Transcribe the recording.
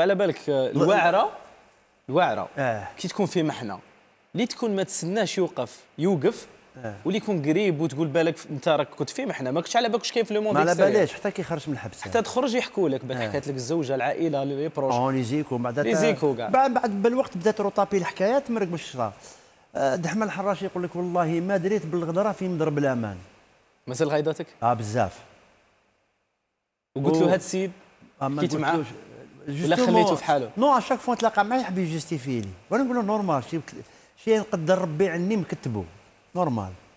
على بالك آه، الوعره الوعره آه. كي تكون في محنه اللي تكون ما تسناش يوقف يوقف آه. واللي يكون قريب وتقول بالك انت راك كنت في محنه ما كنتش على بالك واش كاين في لو موند ما على بالاش حتى كي خرج من الحبس حتى تخرج يحكوا لك بعد آه. حكات لك الزوجه العائله لي بروش اون آه، يزيكو بعد كاع بعد بعد بالوقت بدات روطابي الحكايات تمرق بالشرا آه، دحمه الحراش يقول لك والله ما دريت بالغدره في مضرب الامان مازال غايضتك؟ اه بزاف وقلت له هاد السيد كيت معاه ولا خليته في حاله نو على شاك فوا نتلاقى معاه يحب يجيستيفي لي وانا نقول له نورمال شي شي نقدر ربي عني مكتبه نورمال